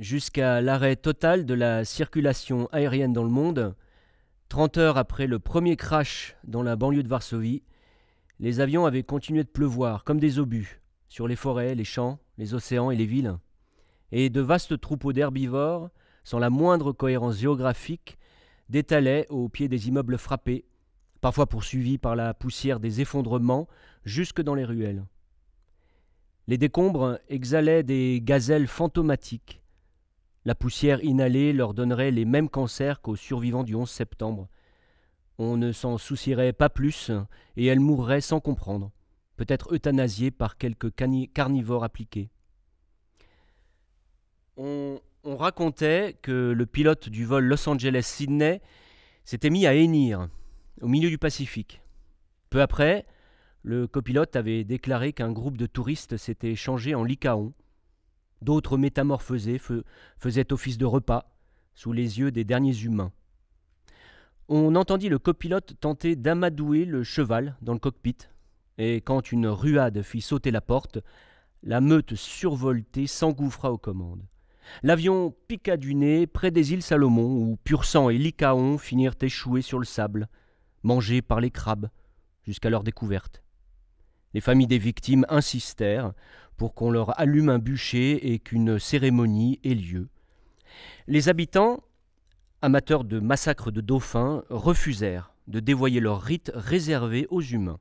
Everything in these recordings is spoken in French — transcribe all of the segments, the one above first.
jusqu'à l'arrêt total de la circulation aérienne dans le monde, 30 heures après le premier crash dans la banlieue de Varsovie, les avions avaient continué de pleuvoir comme des obus sur les forêts, les champs, les océans et les villes, et de vastes troupeaux d'herbivores, sans la moindre cohérence géographique, détalaient au pied des immeubles frappés, parfois poursuivis par la poussière des effondrements jusque dans les ruelles. Les décombres exhalaient des gazelles fantomatiques, la poussière inhalée leur donnerait les mêmes cancers qu'aux survivants du 11 septembre. On ne s'en soucierait pas plus et elles mourraient sans comprendre, peut-être euthanasiées par quelques carnivores appliqués. On, racontait que le pilote du vol Los Angeles-Sydney s'était mis à hennir au milieu du Pacifique. Peu après, le copilote avait déclaré qu'un groupe de touristes s'était changé en licaon D'autres métamorphosés faisaient office de repas, sous les yeux des derniers humains. On entendit le copilote tenter d'amadouer le cheval dans le cockpit, et quand une ruade fit sauter la porte, la meute survoltée s'engouffra aux commandes. L'avion piqua du nez près des îles Salomon, où Pursan et Lycaon finirent échoués sur le sable, mangés par les crabes, jusqu'à leur découverte. Les familles des victimes insistèrent pour qu'on leur allume un bûcher et qu'une cérémonie ait lieu. Les habitants, amateurs de massacres de dauphins, refusèrent de dévoyer leur rite réservé aux humains.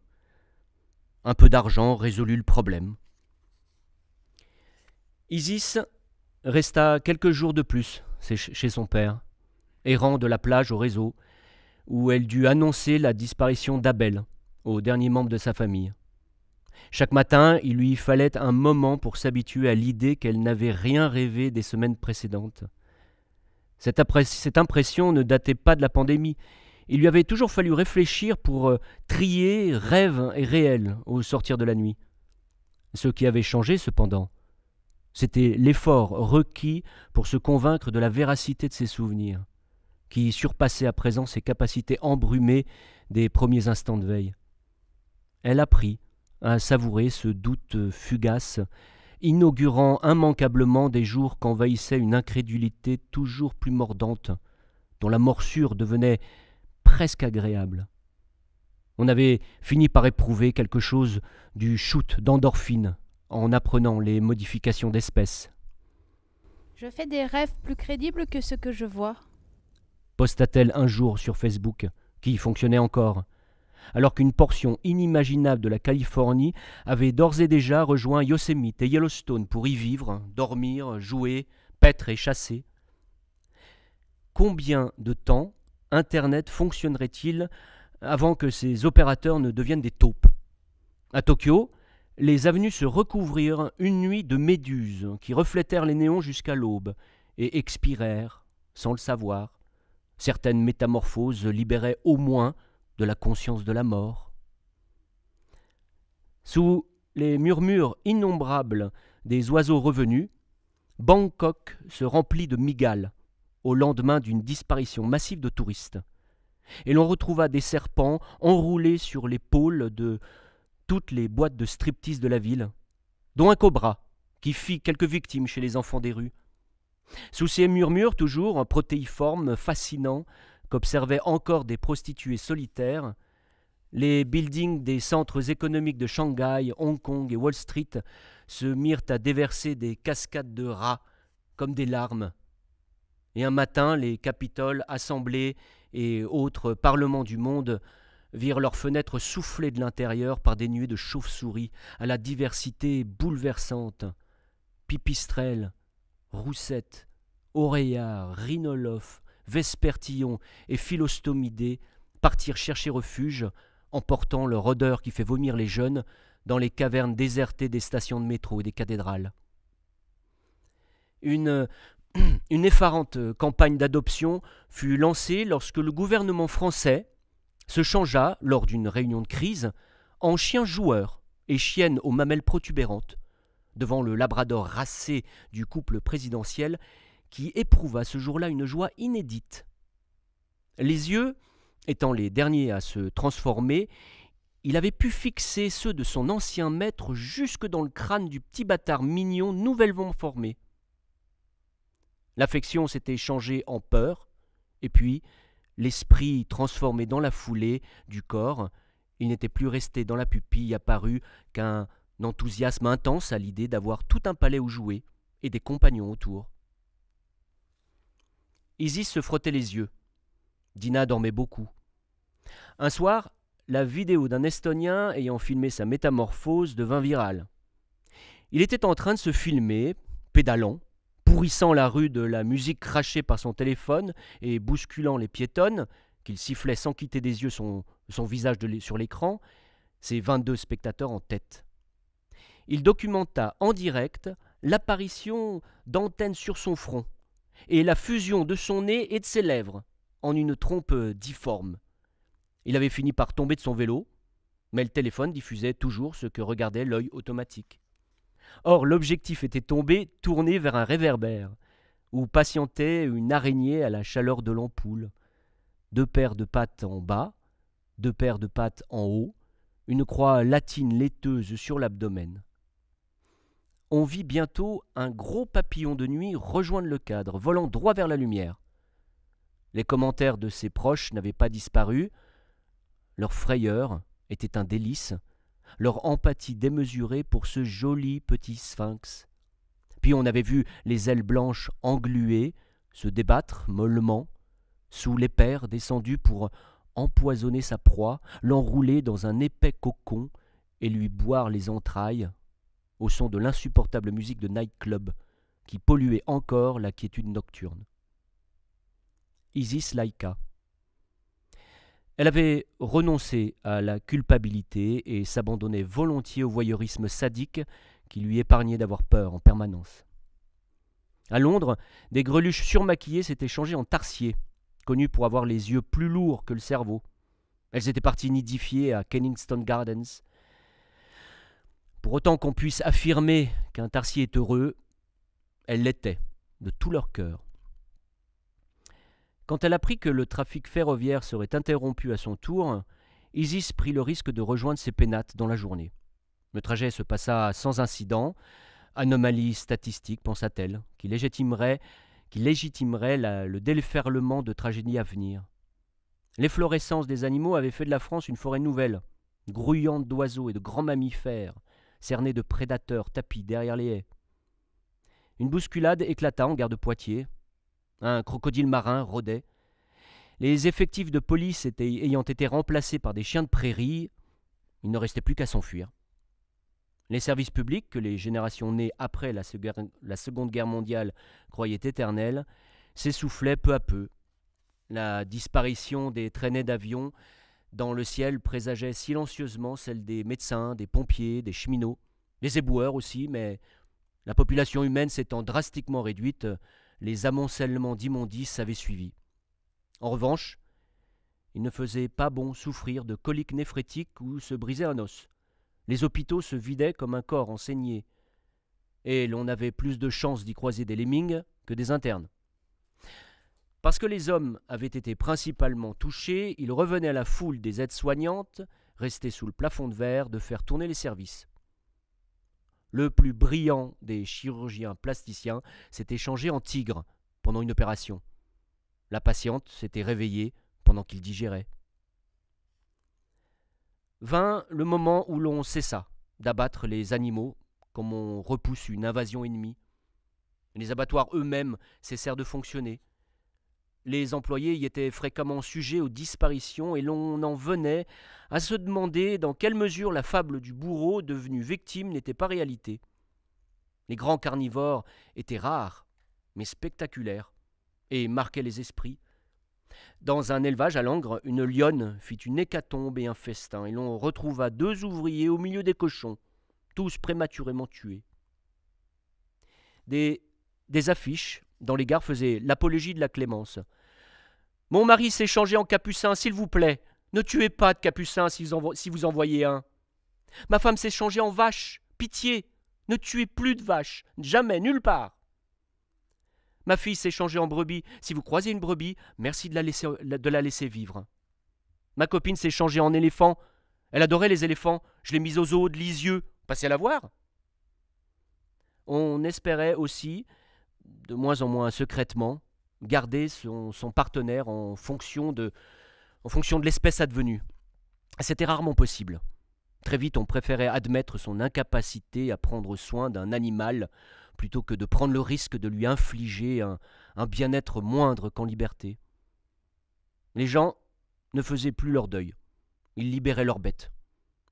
Un peu d'argent résolut le problème. Isis resta quelques jours de plus chez son père, errant de la plage au réseau, où elle dut annoncer la disparition d'Abel, au dernier membre de sa famille. Chaque matin, il lui fallait un moment pour s'habituer à l'idée qu'elle n'avait rien rêvé des semaines précédentes. Cette, impression ne datait pas de la pandémie. Il lui avait toujours fallu réfléchir pour euh, trier rêve et réel au sortir de la nuit. Ce qui avait changé, cependant, c'était l'effort requis pour se convaincre de la véracité de ses souvenirs, qui surpassait à présent ses capacités embrumées des premiers instants de veille. Elle apprit à savourer ce doute fugace, inaugurant immanquablement des jours qu'envahissait une incrédulité toujours plus mordante, dont la morsure devenait presque agréable. On avait fini par éprouver quelque chose du shoot d'endorphine en apprenant les modifications d'espèces. Je fais des rêves plus crédibles que ce que je vois. Posta-t-elle un jour sur Facebook, qui fonctionnait encore alors qu'une portion inimaginable de la Californie avait d'ores et déjà rejoint Yosemite et Yellowstone pour y vivre, dormir, jouer, paître et chasser. Combien de temps Internet fonctionnerait-il avant que ces opérateurs ne deviennent des taupes À Tokyo, les avenues se recouvrirent une nuit de méduses qui reflétèrent les néons jusqu'à l'aube et expirèrent sans le savoir. Certaines métamorphoses libéraient au moins de la conscience de la mort. Sous les murmures innombrables des oiseaux revenus, Bangkok se remplit de migales au lendemain d'une disparition massive de touristes. Et l'on retrouva des serpents enroulés sur l'épaule de toutes les boîtes de striptease de la ville, dont un cobra qui fit quelques victimes chez les enfants des rues. Sous ces murmures toujours un protéiforme fascinant qu'observaient encore des prostituées solitaires, les buildings des centres économiques de Shanghai, Hong Kong et Wall Street se mirent à déverser des cascades de rats comme des larmes. Et un matin, les capitoles, assemblées et autres parlements du monde virent leurs fenêtres soufflées de l'intérieur par des nuées de chauves-souris à la diversité bouleversante. Pipistrelles, roussettes, oreillards, rhinolophes, Vespertillon et philostomidés partirent chercher refuge, emportant leur odeur qui fait vomir les jeunes dans les cavernes désertées des stations de métro et des cathédrales. Une, une effarante campagne d'adoption fut lancée lorsque le gouvernement français se changea, lors d'une réunion de crise, en chien joueur et chienne aux mamelles protubérantes, devant le labrador racé du couple présidentiel qui éprouva ce jour-là une joie inédite. Les yeux, étant les derniers à se transformer, il avait pu fixer ceux de son ancien maître jusque dans le crâne du petit bâtard mignon nouvellement formé. L'affection s'était changée en peur, et puis l'esprit transformé dans la foulée du corps, il n'était plus resté dans la pupille apparue qu'un enthousiasme intense à l'idée d'avoir tout un palais où jouer et des compagnons autour. Isis se frottait les yeux. Dina dormait beaucoup. Un soir, la vidéo d'un Estonien ayant filmé sa métamorphose devint virale. Il était en train de se filmer, pédalant, pourrissant la rue de la musique crachée par son téléphone et bousculant les piétonnes, qu'il sifflait sans quitter des yeux son, visage sur l'écran, ses 22 spectateurs en tête. Il documenta en direct l'apparition d'antennes sur son front, et la fusion de son nez et de ses lèvres en une trompe difforme. Il avait fini par tomber de son vélo, mais le téléphone diffusait toujours ce que regardait l'œil automatique. Or, l'objectif était tombé, tourné vers un réverbère, où patientait une araignée à la chaleur de l'ampoule. Deux paires de pattes en bas, deux paires de pattes en haut, une croix latine laiteuse sur l'abdomen on vit bientôt un gros papillon de nuit rejoindre le cadre, volant droit vers la lumière. Les commentaires de ses proches n'avaient pas disparu, leur frayeur était un délice, leur empathie démesurée pour ce joli petit sphinx. Puis on avait vu les ailes blanches engluées se débattre mollement sous les descendu pour empoisonner sa proie, l'enrouler dans un épais cocon et lui boire les entrailles au son de l'insupportable musique de nightclub qui polluait encore la quiétude nocturne. Isis Laika. Elle avait renoncé à la culpabilité et s'abandonnait volontiers au voyeurisme sadique qui lui épargnait d'avoir peur en permanence. À Londres, des greluches surmaquillées s'étaient changées en tarsiers, connus pour avoir les yeux plus lourds que le cerveau. Elles étaient parties nidifier à Kennington Gardens, pour autant qu'on puisse affirmer qu'un Tarsier est heureux, elle l'était, de tout leur cœur. Quand elle apprit que le trafic ferroviaire serait interrompu à son tour, Isis prit le risque de rejoindre ses pénates dans la journée. Le trajet se passa sans incident, anomalie statistique, pensa-t-elle, qui légitimerait, qui légitimerait le déferlement de tragédies à venir. L'efflorescence des animaux avait fait de la France une forêt nouvelle, grouillante d'oiseaux et de grands mammifères cerné de prédateurs tapis derrière les haies. Une bousculade éclata en garde de Poitiers. Un crocodile marin rôdait. Les effectifs de police ayant été remplacés par des chiens de prairie, il ne restait plus qu'à s'enfuir. Les services publics, que les générations nées après la, la Seconde Guerre mondiale croyaient éternels, s'essoufflaient peu à peu. La disparition des traînées d'avions dans le ciel présageait silencieusement celle des médecins, des pompiers, des cheminots, des éboueurs aussi, mais la population humaine s'étant drastiquement réduite, les amoncellements d'immondices avaient suivi. En revanche, il ne faisait pas bon souffrir de coliques néphrétiques ou se briser un os. Les hôpitaux se vidaient comme un corps enseigné, et l'on avait plus de chances d'y croiser des lemmings que des internes. Parce que les hommes avaient été principalement touchés, il revenait à la foule des aides-soignantes, restées sous le plafond de verre, de faire tourner les services. Le plus brillant des chirurgiens plasticiens s'était changé en tigre pendant une opération. La patiente s'était réveillée pendant qu'il digérait. Vint le moment où l'on cessa d'abattre les animaux comme on repousse une invasion ennemie. Les abattoirs eux-mêmes cessèrent de fonctionner. Les employés y étaient fréquemment sujets aux disparitions et l'on en venait à se demander dans quelle mesure la fable du bourreau devenu victime n'était pas réalité. Les grands carnivores étaient rares, mais spectaculaires, et marquaient les esprits. Dans un élevage à Langres, une lionne fit une hécatombe et un festin, et l'on retrouva deux ouvriers au milieu des cochons, tous prématurément tués. Des, des affiches dans les gares faisaient l'apologie de la clémence. Mon mari s'est changé en capucin, s'il vous plaît. Ne tuez pas de capucins si vous, en, voyez un. Ma femme s'est changée en vache. Pitié, ne tuez plus de vaches, Jamais, nulle part. Ma fille s'est changée en brebis. Si vous croisez une brebis, merci de la laisser, vivre. Ma copine s'est changée en éléphant. Elle adorait les éléphants. Je l'ai mise aux os, de Lisieux. Passez à la voir. On espérait aussi, de moins en moins secrètement, garder son, partenaire en fonction de, en fonction de l'espèce advenue. C'était rarement possible. Très vite, on préférait admettre son incapacité à prendre soin d'un animal plutôt que de prendre le risque de lui infliger un, bien-être moindre qu'en liberté. Les gens ne faisaient plus leur deuil. Ils libéraient leurs bêtes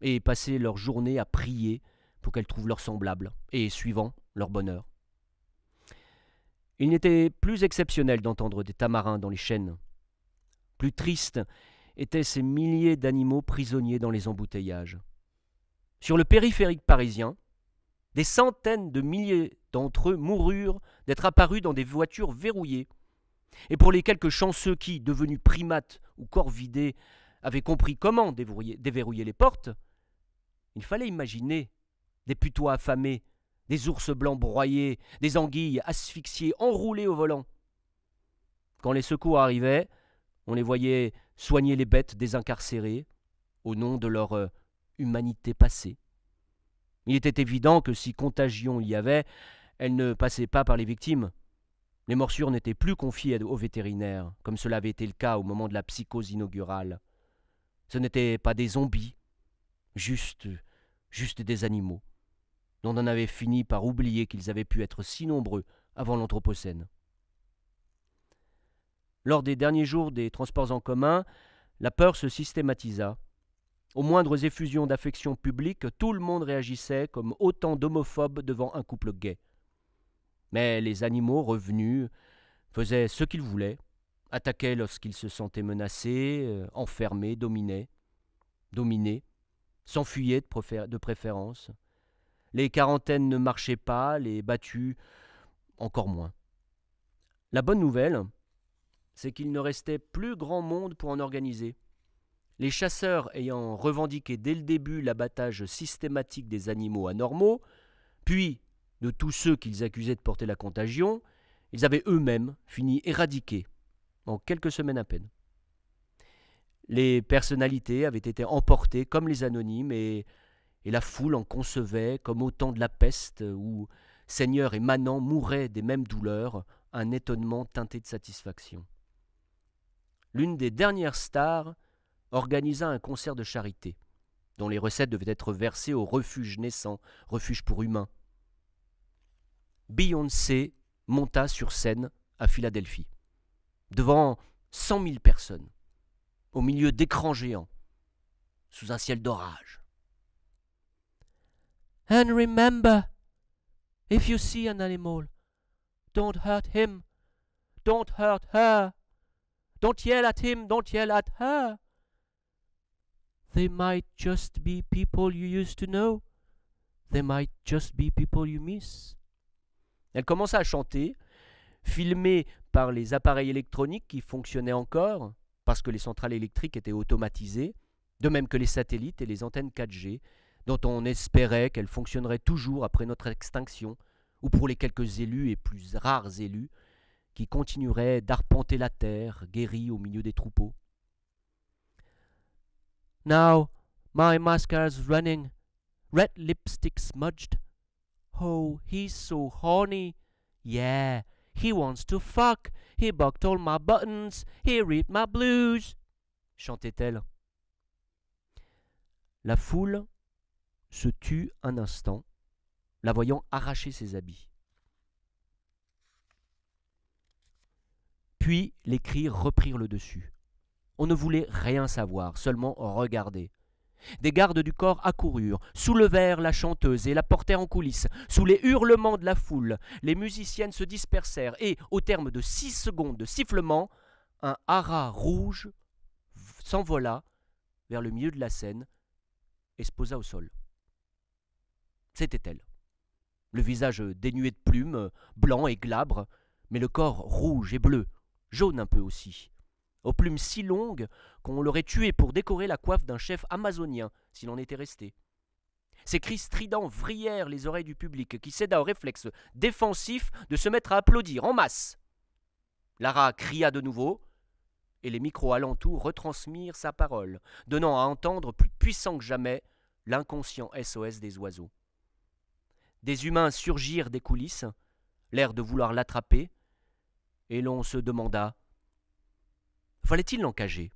et passaient leur journée à prier pour qu'elles trouvent leur semblable et, suivant, leur bonheur. Il n'était plus exceptionnel d'entendre des tamarins dans les chaînes. Plus tristes étaient ces milliers d'animaux prisonniers dans les embouteillages. Sur le périphérique parisien, des centaines de milliers d'entre eux moururent d'être apparus dans des voitures verrouillées. Et pour les quelques chanceux qui, devenus primates ou corps vidés, avaient compris comment déverrouiller les portes, il fallait imaginer des putois affamés des ours blancs broyés, des anguilles asphyxiées, enroulées au volant. Quand les secours arrivaient, on les voyait soigner les bêtes désincarcérées au nom de leur euh, humanité passée. Il était évident que si contagion il y avait, elle ne passait pas par les victimes. Les morsures n'étaient plus confiées aux vétérinaires, comme cela avait été le cas au moment de la psychose inaugurale. Ce n'étaient pas des zombies, juste, juste des animaux dont en avait fini par oublier qu'ils avaient pu être si nombreux avant l'Anthropocène. Lors des derniers jours des transports en commun, la peur se systématisa. Aux moindres effusions d'affection publique, tout le monde réagissait comme autant d'homophobes devant un couple gay. Mais les animaux revenus faisaient ce qu'ils voulaient, attaquaient lorsqu'ils se sentaient menacés, euh, enfermés, dominés, dominés, s'enfuyaient de préférence. Les quarantaines ne marchaient pas, les battus encore moins. La bonne nouvelle, c'est qu'il ne restait plus grand monde pour en organiser. Les chasseurs ayant revendiqué dès le début l'abattage systématique des animaux anormaux, puis de tous ceux qu'ils accusaient de porter la contagion, ils avaient eux-mêmes fini éradiqués en quelques semaines à peine. Les personnalités avaient été emportées comme les anonymes et et la foule en concevait, comme au temps de la peste, où Seigneur et Manant mouraient des mêmes douleurs, un étonnement teinté de satisfaction. L'une des dernières stars organisa un concert de charité, dont les recettes devaient être versées au refuge naissant, refuge pour humains. Beyoncé monta sur scène à Philadelphie, devant cent mille personnes, au milieu d'écrans géants, sous un ciel d'orage. And remember, if you see an animal, don't hurt him, don't hurt her, don't yell at him, don't yell at her. They might just be people you used to know, they might just be people you miss. Elle commença à chanter, filmée par les appareils électroniques qui fonctionnaient encore, parce que les centrales électriques étaient automatisées, de même que les satellites et les antennes 4G, dont on espérait qu'elle fonctionnerait toujours après notre extinction, ou pour les quelques élus et plus rares élus qui continueraient d'arpenter la terre, guéris au milieu des troupeaux. Now my mascara's running, red lipstick smudged. Oh, he's so horny. Yeah, he wants to fuck. He bucked all my buttons. He ripped my blues. chantait-elle. La foule se tut un instant, la voyant arracher ses habits. Puis les cris reprirent le dessus. On ne voulait rien savoir, seulement regarder. Des gardes du corps accoururent, soulevèrent la chanteuse et la portèrent en coulisses. Sous les hurlements de la foule, les musiciennes se dispersèrent et, au terme de six secondes de sifflement, un haras rouge s'envola vers le milieu de la scène et se posa au sol. C'était elle. Le visage euh, dénué de plumes, euh, blanc et glabre, mais le corps rouge et bleu, jaune un peu aussi, aux plumes si longues qu'on l'aurait tué pour décorer la coiffe d'un chef amazonien s'il en était resté. Ses cris stridents vrillèrent les oreilles du public qui céda au réflexe défensif de se mettre à applaudir en masse. Lara cria de nouveau, et les micros alentours retransmirent sa parole, donnant à entendre plus puissant que jamais l'inconscient SOS des oiseaux des humains surgirent des coulisses, l'air de vouloir l'attraper, et l'on se demanda Fallait-il l'encager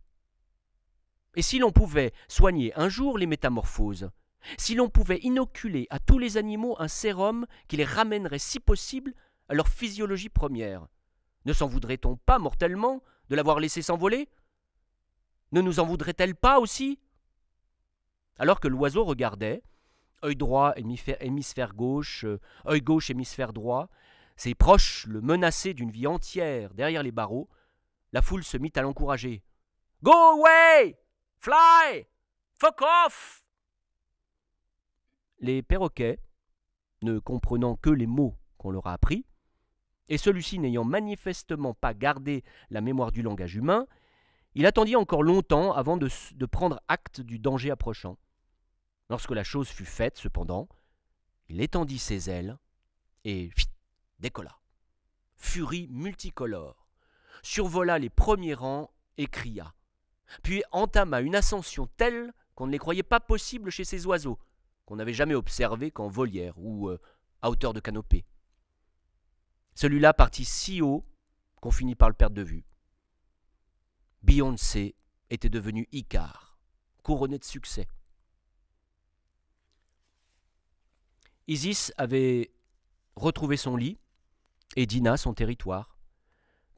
Et si l'on pouvait soigner un jour les métamorphoses Si l'on pouvait inoculer à tous les animaux un sérum qui les ramènerait si possible à leur physiologie première Ne s'en voudrait-on pas mortellement de l'avoir laissé s'envoler Ne nous en voudrait-elle pas aussi Alors que l'oiseau regardait, œil droit, hémisphère, gauche, euh, œil gauche, hémisphère droit. Ses proches le menaçaient d'une vie entière derrière les barreaux. La foule se mit à l'encourager. Go away! Fly! Fuck off! Les perroquets, ne comprenant que les mots qu'on leur a appris, et celui-ci n'ayant manifestement pas gardé la mémoire du langage humain, il attendit encore longtemps avant de prendre acte du danger approchant. Lorsque la chose fut faite, cependant, il étendit ses ailes et décolla. Furie multicolore, survola les premiers rangs et cria, puis entama une ascension telle qu'on ne les croyait pas possibles chez ces oiseaux, qu'on n'avait jamais observés qu'en volière ou euh, à hauteur de canopée. Celui-là partit si haut qu'on finit par le perdre de vue. Beyoncé était devenu Icare, couronné de succès. Isis avait retrouvé son lit et Dina son territoire,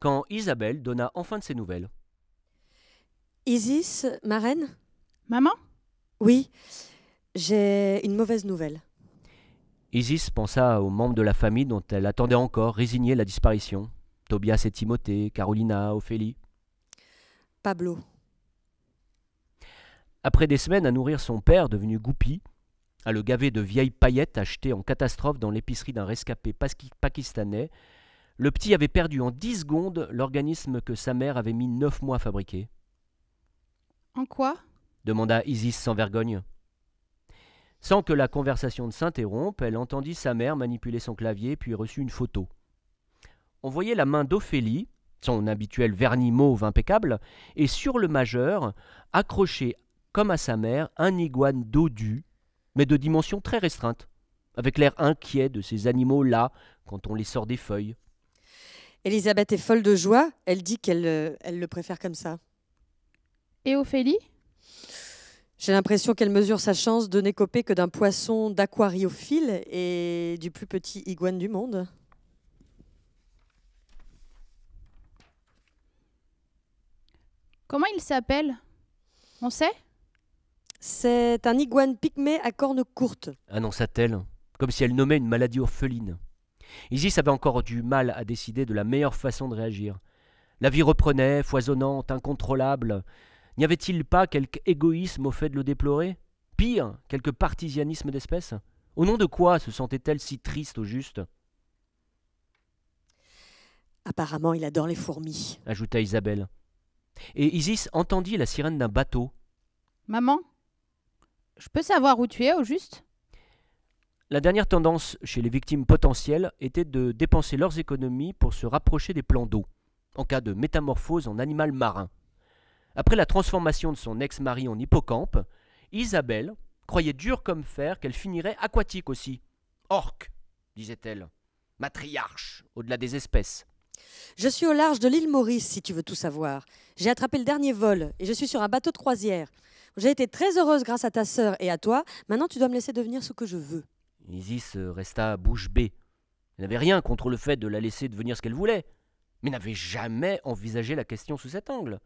quand Isabelle donna enfin de ses nouvelles. Isis, ma reine Maman Oui, j'ai une mauvaise nouvelle. Isis pensa aux membres de la famille dont elle attendait encore résigner la disparition. Tobias et Timothée, Carolina, Ophélie. Pablo. Après des semaines à nourrir son père devenu goupil, à le gaver de vieilles paillettes achetées en catastrophe dans l'épicerie d'un rescapé pakistanais. Le petit avait perdu en dix secondes l'organisme que sa mère avait mis neuf mois à fabriquer. En quoi demanda Isis sans vergogne. Sans que la conversation ne s'interrompe, elle entendit sa mère manipuler son clavier puis reçut une photo. On voyait la main d'Ophélie, son habituel vernis mauve impeccable, et sur le majeur, accroché comme à sa mère, un iguane dodu mais de dimension très restreinte, avec l'air inquiet de ces animaux-là quand on les sort des feuilles. Elisabeth est folle de joie, elle dit qu'elle euh, le préfère comme ça. Et Ophélie J'ai l'impression qu'elle mesure sa chance de n'écoper que d'un poisson d'aquariophile et du plus petit iguane du monde. Comment il s'appelle On sait c'est un iguane pygmée à cornes courtes. Annonça-t-elle, comme si elle nommait une maladie orpheline. Isis avait encore du mal à décider de la meilleure façon de réagir. La vie reprenait, foisonnante, incontrôlable. N'y avait-il pas quelque égoïsme au fait de le déplorer Pire, quelque partisanisme d'espèce Au nom de quoi se sentait-elle si triste au juste Apparemment, il adore les fourmis, ajouta Isabelle. Et Isis entendit la sirène d'un bateau. Maman je peux savoir où tu es au juste La dernière tendance chez les victimes potentielles était de dépenser leurs économies pour se rapprocher des plans d'eau, en cas de métamorphose en animal marin. Après la transformation de son ex-mari en hippocampe, Isabelle croyait dur comme fer qu'elle finirait aquatique aussi. Orque, disait-elle, matriarche au-delà des espèces. Je suis au large de l'île Maurice, si tu veux tout savoir. J'ai attrapé le dernier vol et je suis sur un bateau de croisière. J'ai été très heureuse grâce à ta sœur et à toi. Maintenant, tu dois me laisser devenir ce que je veux. Isis euh, resta bouche bée. Elle n'avait rien contre le fait de la laisser devenir ce qu'elle voulait, mais n'avait jamais envisagé la question sous cet angle.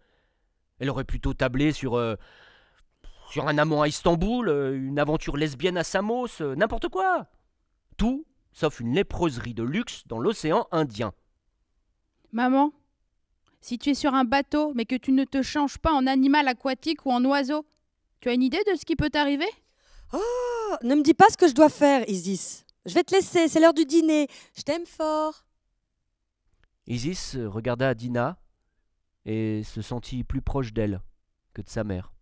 Elle aurait plutôt tablé sur. Euh, sur un amant à Istanbul, euh, une aventure lesbienne à Samos, n'importe quoi Tout sauf une léproserie de luxe dans l'océan Indien. Maman, si tu es sur un bateau mais que tu ne te changes pas en animal aquatique ou en oiseau, tu as une idée de ce qui peut t'arriver Oh Ne me dis pas ce que je dois faire, Isis. Je vais te laisser, c'est l'heure du dîner. Je t'aime fort. Isis regarda Dina et se sentit plus proche d'elle que de sa mère.